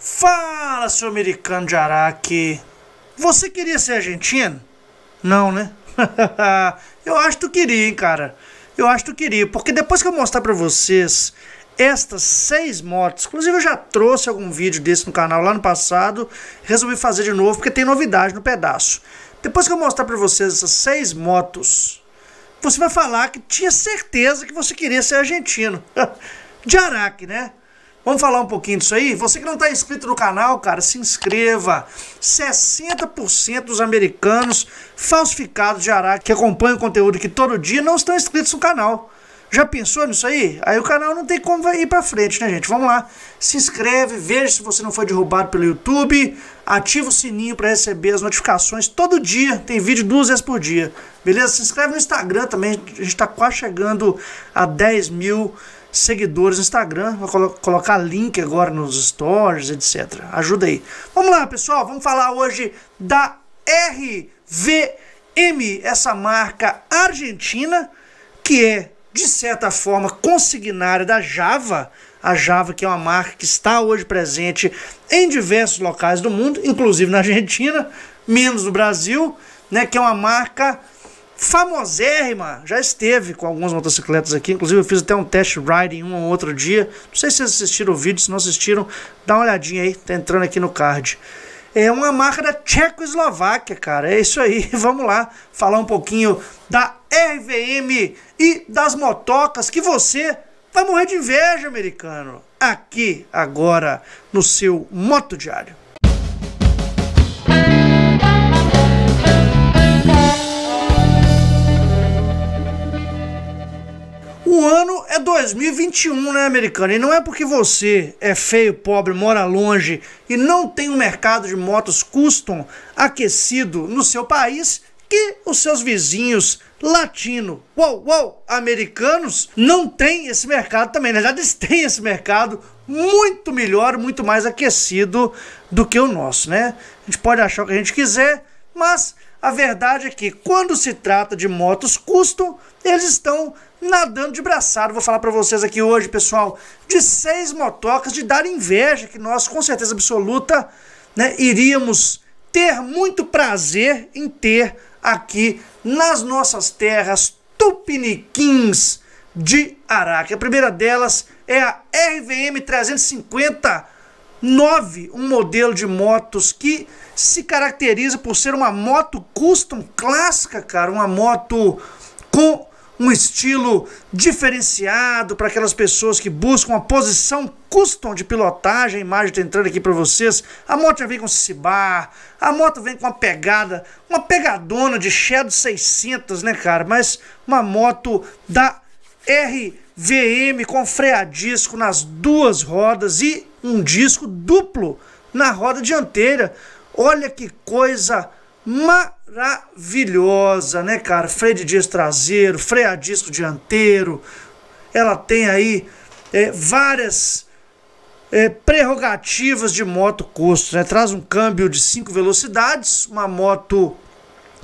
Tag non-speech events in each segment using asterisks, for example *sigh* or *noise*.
Fala, seu americano de Araque. Você queria ser argentino? Não, né? *laughs* eu acho que tu queria, hein, cara. Eu acho que tu queria, porque depois que eu mostrar para vocês estas seis motos, inclusive eu já trouxe algum vídeo desse no canal lá no passado, resolvi fazer de novo porque tem novidade no pedaço. Depois que eu mostrar para vocês essas seis motos, você vai falar que tinha certeza que você queria ser argentino. *laughs* de Araque, né? Vamos falar um pouquinho disso aí? Você que não está inscrito no canal, cara, se inscreva. 60% dos americanos falsificados de Araque que acompanham o conteúdo que todo dia não estão inscritos no canal. Já pensou nisso aí? Aí o canal não tem como ir para frente, né, gente? Vamos lá. Se inscreve, veja se você não foi derrubado pelo YouTube, ativa o sininho para receber as notificações todo dia. Tem vídeo duas vezes por dia. Beleza? Se inscreve no Instagram também. A gente está quase chegando a 10 mil seguidores no Instagram. Vou colo colocar link agora nos stories, etc. Ajuda aí. Vamos lá, pessoal. Vamos falar hoje da RVM, essa marca argentina que é, de certa forma, consignária da Java. A Java, que é uma marca que está hoje presente em diversos locais do mundo, inclusive na Argentina, menos no Brasil, né, que é uma marca famosérrima, já esteve com algumas motocicletas aqui, inclusive eu fiz até um test ride em um ou outro dia, não sei se vocês assistiram o vídeo, se não assistiram, dá uma olhadinha aí, tá entrando aqui no card. É uma marca da Tchecoslováquia, cara, é isso aí, *laughs* vamos lá falar um pouquinho da RVM e das motocas que você vai morrer de inveja, americano, aqui agora no seu Moto Diário. O ano é 2021, né, americano? E não é porque você é feio, pobre, mora longe e não tem um mercado de motos custom aquecido no seu país que os seus vizinhos latino, uou, uou, americanos não têm esse mercado também. Na verdade, eles têm esse mercado muito melhor, muito mais aquecido do que o nosso, né? A gente pode achar o que a gente quiser, mas a verdade é que quando se trata de motos custom, eles estão nadando de braçada. Vou falar para vocês aqui hoje, pessoal, de seis motocas de dar inveja que nós, com certeza absoluta, né, iríamos ter muito prazer em ter aqui nas nossas terras tupiniquins de Araque. A primeira delas é a RVM 359, um modelo de motos que se caracteriza por ser uma moto custom clássica, cara, uma moto com um estilo diferenciado para aquelas pessoas que buscam a posição custom de pilotagem. A imagem está entrando aqui para vocês. A moto já vem com cibar, a moto vem com uma pegada, uma pegadona de Shadow 600, né, cara? Mas uma moto da RVM com a disco nas duas rodas e um disco duplo na roda dianteira. Olha que coisa maravilhosa! maravilhosa, né, cara? Freio de disco traseiro, freio a disco dianteiro. Ela tem aí é, várias é, prerrogativas de moto custo, né? Traz um câmbio de cinco velocidades, uma moto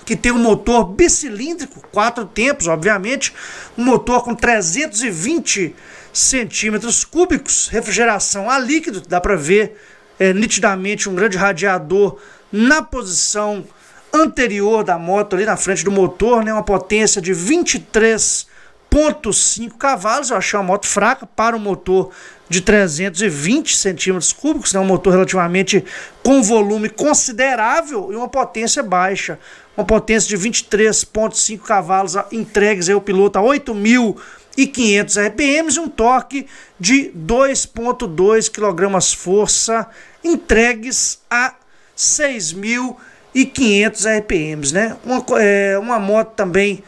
que tem um motor bicilíndrico, quatro tempos, obviamente, um motor com 320 centímetros cúbicos, refrigeração a líquido, dá para ver é, nitidamente um grande radiador na posição anterior da moto, ali na frente do motor, né, uma potência de 23,5 cavalos. Eu achei uma moto fraca para um motor de 320 centímetros cúbicos, né, um motor relativamente com volume considerável e uma potência baixa. Uma potência de 23,5 cavalos entregues aí o piloto a 8.500 e RPMs e um torque de 2.2 kg força entregues a 6.000 e 500 RPMs, né? Uma, é, uma moto também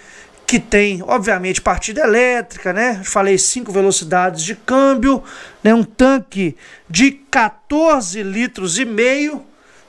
que tem, obviamente, partida elétrica, né? Falei cinco velocidades de câmbio, né? Um tanque de 14 litros e meio,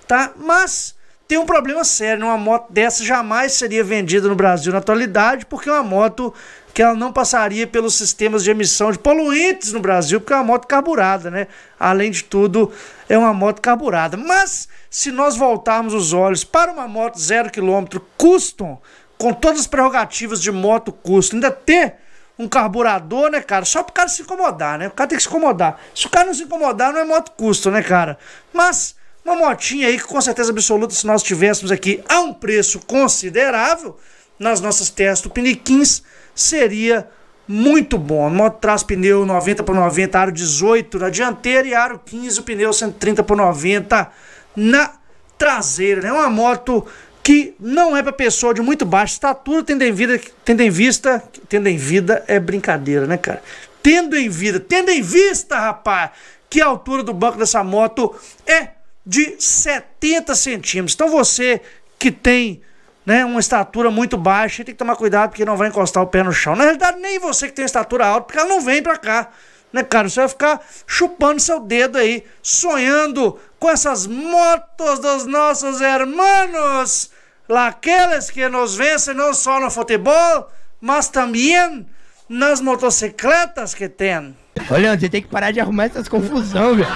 tá? Mas tem um problema sério. Né? Uma moto dessa jamais seria vendida no Brasil na atualidade, porque é uma moto que ela não passaria pelos sistemas de emissão de poluentes no Brasil, porque é uma moto carburada, né? Além de tudo, é uma moto carburada. Mas se nós voltarmos os olhos para uma moto zero quilômetro custom, com todas as prerrogativas de moto custom, ainda ter um carburador, né, cara? Só para o cara se incomodar, né? O cara tem que se incomodar. Se o cara não se incomodar, não é moto custom, né, cara? Mas uma motinha aí que com certeza absoluta, se nós tivéssemos aqui a um preço considerável, nas nossas testes do tupiniquins, seria muito bom. A moto traz pneu 90 por 90, aro 18 na dianteira e aro 15, o pneu 130 por 90 na traseira. É né? uma moto que não é para pessoa de muito baixa estatura, tendo em, vida, tendo em vista. Tendo em vida é brincadeira, né, cara? Tendo em vida, tendo em vista, rapaz, que a altura do banco dessa moto é de 70 centímetros. Então você que tem né, uma estatura muito baixa, tem que tomar cuidado porque não vai encostar o pé no chão. Na realidade, nem você que tem estatura alta, porque ela não vem para cá. Né, cara? Você vai ficar chupando seu dedo aí, sonhando com essas motos dos nossos hermanos, aqueles que nos vencem não só no futebol, mas também nas motocicletas que tem. Olha, você tem que parar de arrumar essas confusões, velho.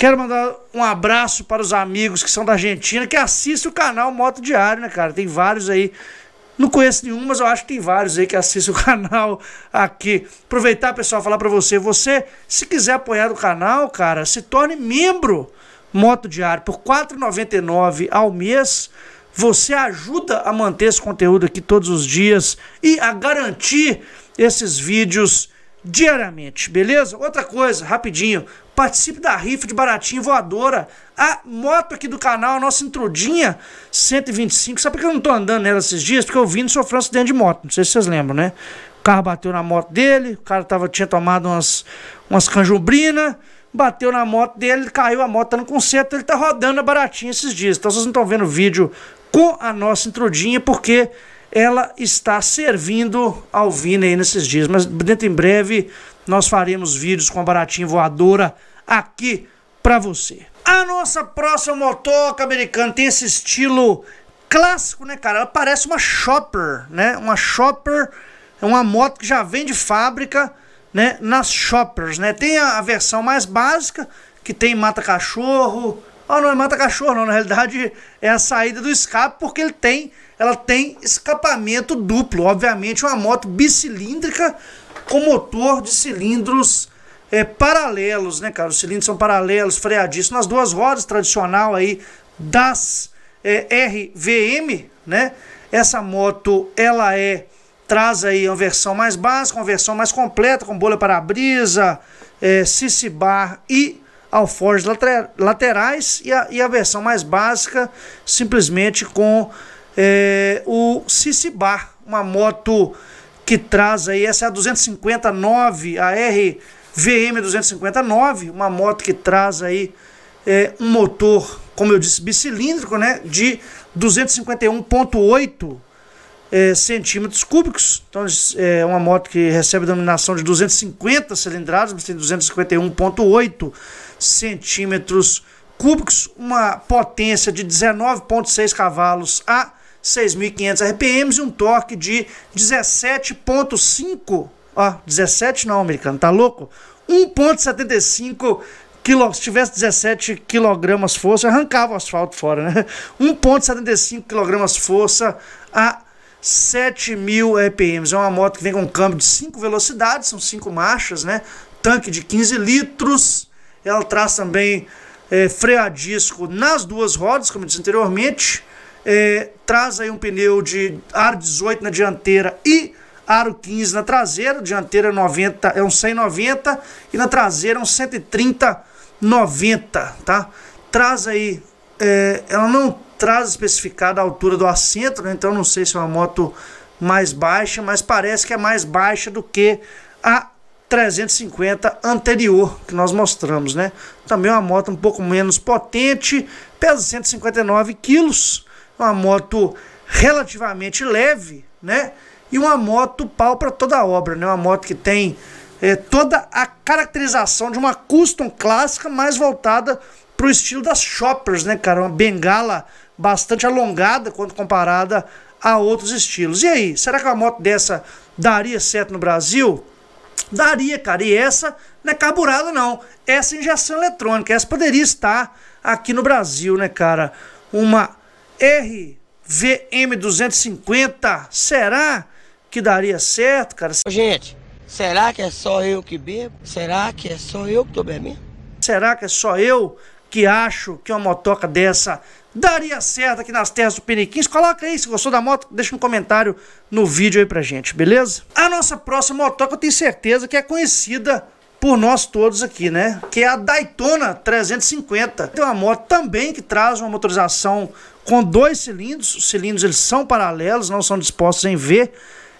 Quero mandar um abraço para os amigos que são da Argentina, que assistem o canal Moto Diário, né, cara? Tem vários aí. Não conheço nenhum, mas eu acho que tem vários aí que assistem o *laughs* canal aqui. Aproveitar, pessoal, falar para você. Você, se quiser apoiar o canal, cara, se torne membro Moto Diário. Por R$ 4,99 ao mês, você ajuda a manter esse conteúdo aqui todos os dias e a garantir esses vídeos diariamente, beleza? Outra coisa, rapidinho, participe da rifa de baratinho voadora, a moto aqui do canal, a nossa intrudinha 125, sabe por que eu não tô andando nela esses dias? Porque eu vim no sofrer um acidente de moto, não sei se vocês lembram, né? O carro bateu na moto dele, o cara tava, tinha tomado umas, umas canjubrinas, bateu na moto dele, caiu a moto, tá no conserto, ele tá rodando a baratinha esses dias, então vocês não estão vendo o vídeo com a nossa intrudinha, porque ela está servindo ao Vini aí nesses dias. Mas dentro em breve nós faremos vídeos com a baratinha voadora aqui para você. A nossa próxima motoca americana tem esse estilo clássico, né, cara? Ela parece uma shopper, né? Uma shopper é uma moto que já vem de fábrica, né? Nas shoppers, né? Tem a, a versão mais básica que tem mata cachorro, ah, não é mata-cachorro, não. Na realidade, é a saída do escape, porque ele tem, ela tem escapamento duplo. Obviamente, uma moto bicilíndrica com motor de cilindros é, paralelos, né, cara? Os cilindros são paralelos, freadíssimos. nas duas rodas, tradicional aí das é, RVM, né? Essa moto, ela é traz aí uma versão mais básica, uma versão mais completa, com bolha para brisa, é, bar e alforjes laterais e a, e a, versão mais básica, simplesmente com é, o Bar, uma moto que traz aí, essa é a 259, a RVM 259, uma moto que traz aí é, um motor, como eu disse, bicilíndrico, né, de 251.8 é, eh, centímetros cúbicos. Então, é uma moto que recebe denominação de 250 cilindrados, mas tem 251,8 centímetros cúbicos, uma potência de 19,6 cavalos a 6.500 RPMs e um torque de 17,5. Ó, 17 não, americano, tá louco? 1,75 kg. Se tivesse 17 kg força, arrancava o asfalto fora, né? 1,75 *laughs* kg força a 7.000 RPMs. É uma moto que vem com um câmbio de 5 velocidades, são 5 marchas, né? Tanque de 15 litros ela traz também é, freio a disco nas duas rodas, como eu disse anteriormente. É, traz aí um pneu de aro 18 na dianteira e aro 15 na traseira. Dianteira é, 90, é um 190 e na traseira é um 130 90, tá? Traz aí, é, ela não traz especificada a altura do assento, né? então não sei se é uma moto mais baixa, mas parece que é mais baixa do que a 350 anterior que nós mostramos, né? Também uma moto um pouco menos potente, pesa 159 quilos, uma moto relativamente leve, né? E uma moto pau para toda a obra, né? Uma moto que tem é, toda a caracterização de uma custom clássica, mais voltada para o estilo das shoppers, né, cara? Uma bengala bastante alongada quando comparada a outros estilos. E aí, será que uma moto dessa daria certo no Brasil? daria, cara. E essa não é carburada, não. Essa é injeção eletrônica, essa poderia estar aqui no Brasil, né, cara? Uma RVM250, será que daria certo, cara? Gente, será que é só eu que bebo? Será que é só eu que tô bebendo? Será que é só eu que acho que uma motoca dessa daria certo aqui nas terras do Peniquins. Coloca aí, se gostou da moto, deixa um comentário no vídeo aí pra gente, beleza? A nossa próxima motoca eu tenho certeza que é conhecida por nós todos aqui, né? Que é a Daytona 350. Tem uma moto também que traz uma motorização com dois cilindros. Os cilindros eles são paralelos, não são dispostos em V.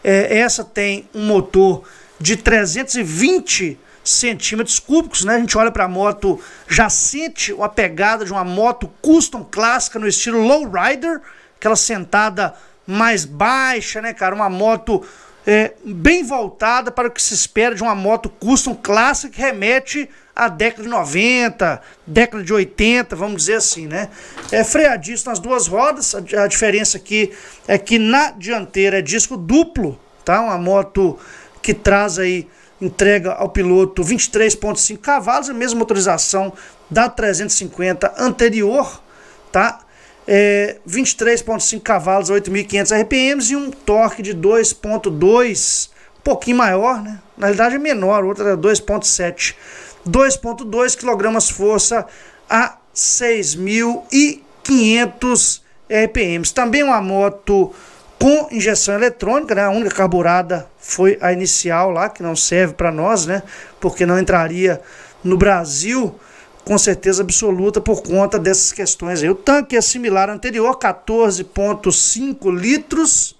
É, essa tem um motor de 320 centímetros cúbicos, né? A gente olha para a moto, já sente a pegada de uma moto custom clássica no estilo lowrider, aquela sentada mais baixa, né, cara? Uma moto é, bem voltada para o que se espera de uma moto custom clássica que remete à década de 90, década de 80, vamos dizer assim, né? É freadisco nas duas rodas, a, a diferença aqui é que na dianteira é disco duplo, tá? Uma moto que traz aí entrega ao piloto 23,5 cavalos, a mesma motorização da 350 anterior, tá? É, 23,5 cavalos, 8.500 RPMs e um torque de 2,2, um pouquinho maior, né? Na realidade é menor, outra era 2,7. 2,2 kg força a 6.500 RPMs. Também uma moto com injeção eletrônica, né? A única carburada foi a inicial lá, que não serve para nós, né? Porque não entraria no Brasil com certeza absoluta por conta dessas questões aí. O tanque é similar ao anterior, 14.5 litros,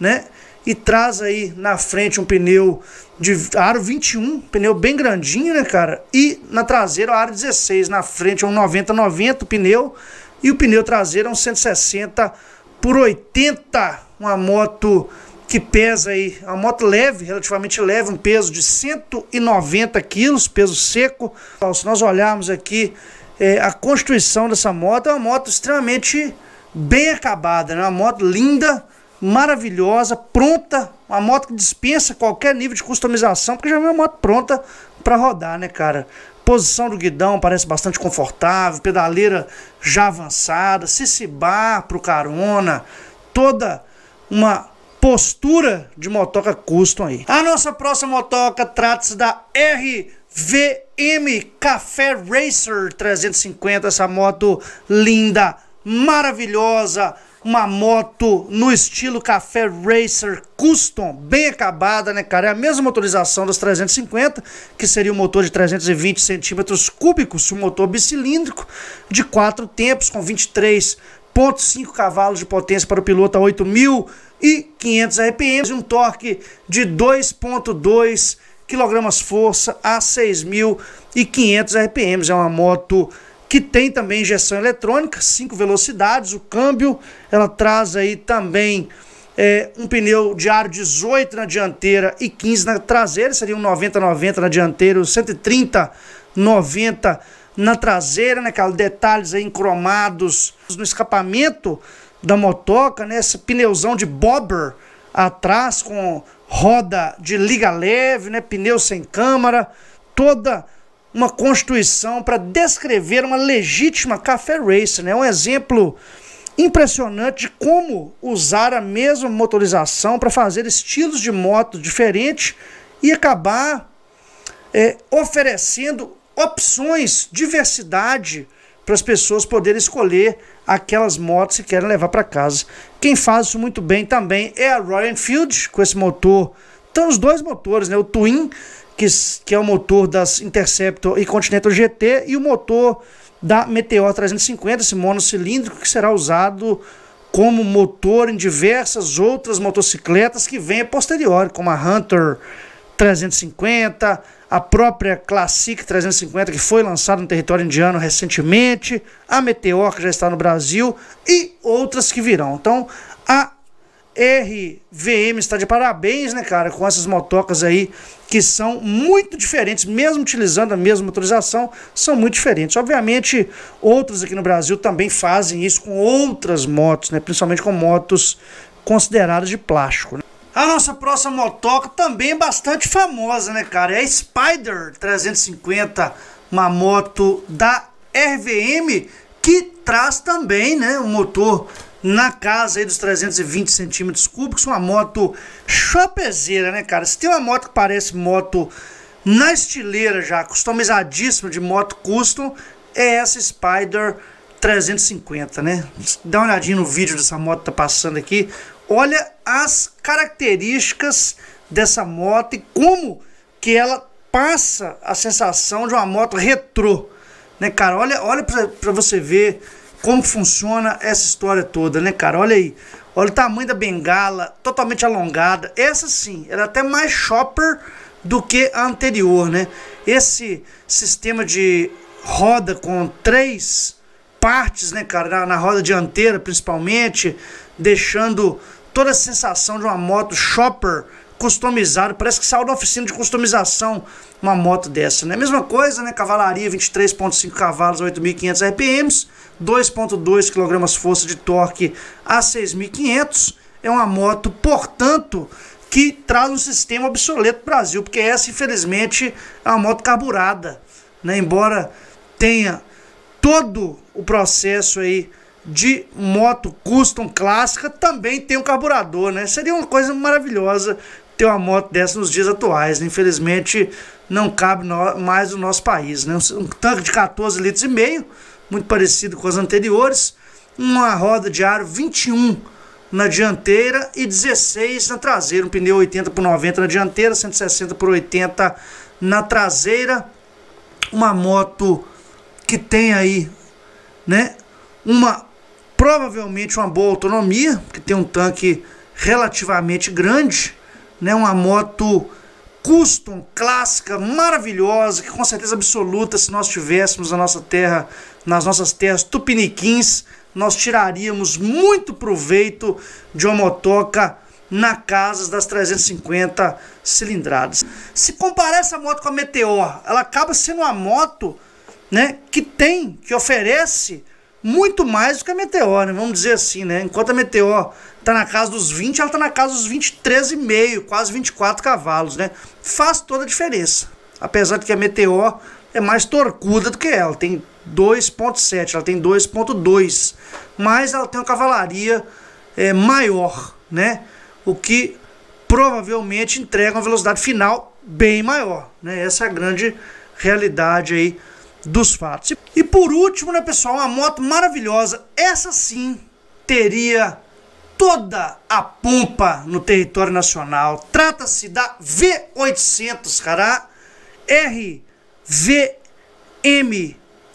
né? E traz aí na frente um pneu de aro 21, pneu bem grandinho, né, cara? E na traseira o aro 16, na frente é um 90-90 pneu e o pneu traseiro é um 160 por 80 uma moto que pesa aí, uma moto leve, relativamente leve, um peso de 190 quilos, peso seco. Então, se nós olharmos aqui é, a constituição dessa moto, é uma moto extremamente bem acabada, né? uma moto linda, maravilhosa, pronta, uma moto que dispensa qualquer nível de customização, porque já é uma moto pronta para rodar, né, cara? Posição do guidão parece bastante confortável, pedaleira já avançada, se bar pro carona, toda uma postura de motoca custom aí. A nossa próxima motoca trata-se da RVM Café Racer 350, essa moto linda, maravilhosa, uma moto no estilo Café Racer Custom, bem acabada, né, cara? É a mesma motorização das 350, que seria um motor de 320 centímetros cúbicos, um motor bicilíndrico de quatro tempos com 23 0,5 cavalos de potência para o piloto a 8.500 RPM e um torque de 2.2 kg-força a 6.500 RPM. É uma moto que tem também injeção eletrônica, 5 velocidades, o câmbio, ela traz aí também é, um pneu de aro 18 na dianteira e 15 na traseira, seria um 90-90 na dianteira, 130-90 na traseira, né, cara? Detalhes aí encromados no escapamento da motoca, né? Esse pneuzão de bobber atrás com roda de liga leve, né? Pneu sem câmara, toda uma constituição para descrever uma legítima café racer, né? É um exemplo impressionante de como usar a mesma motorização para fazer estilos de moto diferentes e acabar é, oferecendo opções, diversidade para as pessoas poderem escolher aquelas motos que querem levar para casa. Quem faz isso muito bem também é a Royal Enfield com esse motor. Então os dois motores, né? O Twin, que, que é o motor das Interceptor e Continental GT, e o motor da Meteor 350, esse monocilíndrico que será usado como motor em diversas outras motocicletas que vêm a posteriori, como a Hunter, 350, a própria Classic 350 que foi lançada no território indiano recentemente, a Meteor que já está no Brasil e outras que virão. Então, a RVM está de parabéns, né, cara, com essas motocas aí que são muito diferentes, mesmo utilizando a mesma motorização, são muito diferentes. Obviamente, outras aqui no Brasil também fazem isso com outras motos, né, principalmente com motos consideradas de plástico. Né? A nossa próxima motoca também é bastante famosa, né, cara? É a Spider 350, uma moto da RVM que traz também, né, um motor na casa aí dos 320 centímetros cúbicos, uma moto chopezeira, né, cara? Se tem uma moto que parece moto na estileira já, customizadíssima de moto custom, é essa Spider 350, né? Dá uma olhadinha no vídeo dessa moto que tá passando aqui, Olha as características dessa moto e como que ela passa a sensação de uma moto retrô, né, cara? Olha, olha para você ver como funciona essa história toda, né, cara? Olha aí. Olha o tamanho da bengala, totalmente alongada. Essa sim, era é até mais shopper do que a anterior, né? Esse sistema de roda com três partes, né, cara? Na, na roda dianteira, principalmente, deixando toda a sensação de uma moto shopper customizada. Parece que saiu da oficina de customização uma moto dessa, né? Mesma coisa, né? Cavalaria, 23,5 cavalos, 8.500 RPMs, 2,2 kg força de torque a 6.500. É uma moto, portanto, que traz um sistema obsoleto para o Brasil, porque essa, infelizmente, é uma moto carburada, né? Embora tenha todo o processo aí de moto custom clássica também tem um carburador, né? Seria uma coisa maravilhosa ter uma moto dessa nos dias atuais. Né? Infelizmente não cabe no, mais no nosso país, né? Um, um tanque de 14 litros e meio, muito parecido com as anteriores, uma roda de aro 21 na dianteira e 16 na traseira, um pneu 80 por 90 na dianteira, 160 por 80 na traseira, uma moto que tem aí, né, uma provavelmente uma boa autonomia, que tem um tanque relativamente grande, né, uma moto custom, clássica, maravilhosa, que com certeza absoluta, se nós tivéssemos a nossa terra, nas nossas terras tupiniquins, nós tiraríamos muito proveito de uma motoca na casa das 350 cilindradas. Se comparar essa moto com a Meteor, ela acaba sendo uma moto né, que tem, que oferece muito mais do que a Meteor, né? vamos dizer assim, né? Enquanto a Meteor está na casa dos 20, ela está na casa dos 23,5, quase 24 cavalos, né? Faz toda a diferença. Apesar de que a Meteor é mais torcuda do que ela, tem 2.7, ela tem 2.2, mas ela tem uma cavalaria é, maior, né? O que provavelmente entrega uma velocidade final bem maior, né? Essa é a grande realidade aí dos fatos. E por último, né, pessoal, uma moto maravilhosa. Essa sim teria toda a pompa no território nacional. Trata-se da V800, cara. RVM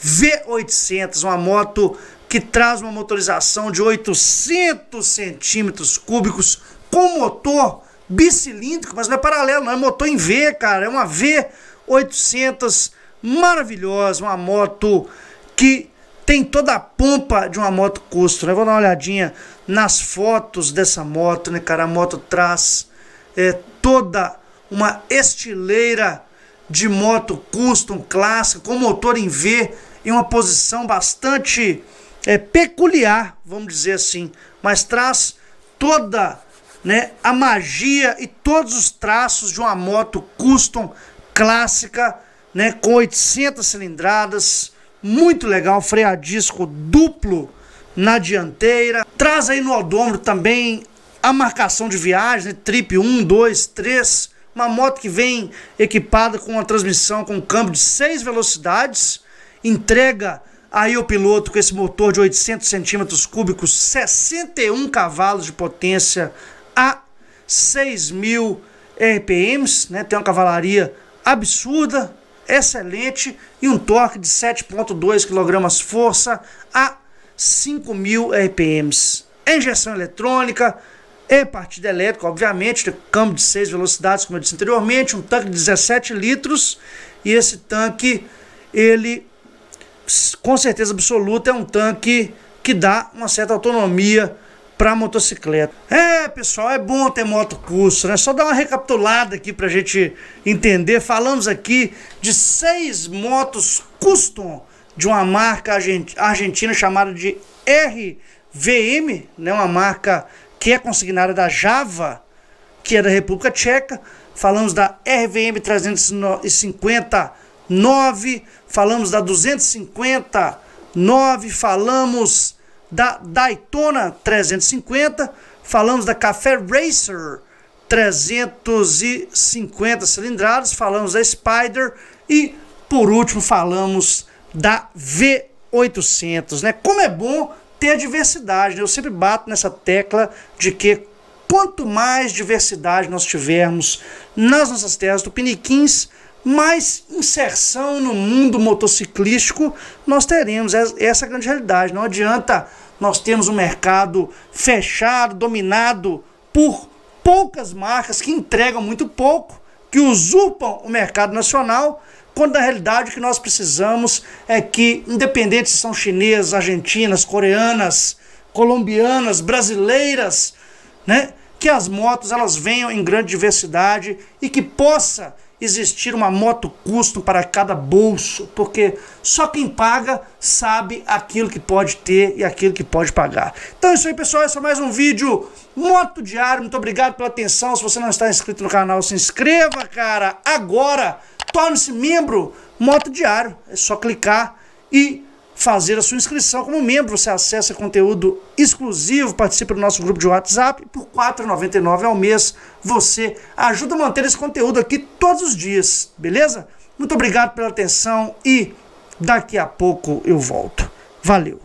V800, uma moto que traz uma motorização de 800 centímetros cúbicos com motor bicilíndrico, mas não é paralelo, não é motor em V, cara, é uma V800 maravilhosa, uma moto que tem toda a pompa de uma moto custo. Né? Vou dar uma olhadinha nas fotos dessa moto, né, cara? A moto traz é, toda uma estileira de moto custom clássica, com motor em V, em uma posição bastante é, peculiar, vamos dizer assim, mas traz toda né, a magia e todos os traços de uma moto custom clássica né, com 800 cilindradas, muito legal, freio a disco duplo na dianteira. Traz aí no odômetro também a marcação de viagem, né, trip 1, 2, 3. Uma moto que vem equipada com uma transmissão com câmbio de 6 velocidades, entrega aí o piloto com esse motor de 800 centímetros cúbicos, 61 cavalos de potência a 6.000 RPMs, né? Tem uma cavalaria absurda, excelente e um torque de 7.2 kg força a 5.000 RPMs. Injeção eletrônica, e partida elétrica, obviamente, câmbio de 6 velocidades, como eu disse anteriormente, um tanque de 17 litros, e esse tanque, ele, com certeza absoluta, é um tanque que dá uma certa autonomia para motocicleta. É, pessoal, é bom ter moto curso, né? Só dar uma recapitulada aqui para a gente entender. Falamos aqui de seis motos custom de uma marca argentina chamada de RVM, né? Uma marca que é consignada da Java, que é da República Tcheca. Falamos da RVM 359, falamos da 259, falamos da Daytona 350, falamos da Café Racer 350 cilindradas, falamos da Spider e por último falamos da V800, né? Como é bom ter diversidade, né? eu sempre bato nessa tecla de que quanto mais diversidade nós tivermos nas nossas terras do Piniquins, mais inserção no mundo motociclístico, nós teremos essa grande realidade. Não adianta nós termos um mercado fechado, dominado por poucas marcas que entregam muito pouco, que usurpam o mercado nacional, quando na realidade o que nós precisamos é que, independente se são chinesas, argentinas, coreanas, colombianas, brasileiras, né? que as motos elas venham em grande diversidade e que possa existir uma moto custo para cada bolso, porque só quem paga sabe aquilo que pode ter e aquilo que pode pagar. Então é isso aí, pessoal. Esse é mais um vídeo Moto Diário. Muito obrigado pela atenção. Se você não está inscrito no canal, se inscreva, cara, agora. Torne-se membro Moto Diário. É só clicar e fazer a sua inscrição como membro. Você acessa conteúdo exclusivo, participe do nosso grupo de WhatsApp. Por R$ 4,99 ao mês, você ajuda a manter esse conteúdo aqui todos os dias, beleza? Muito obrigado pela atenção e daqui a pouco eu volto. Valeu!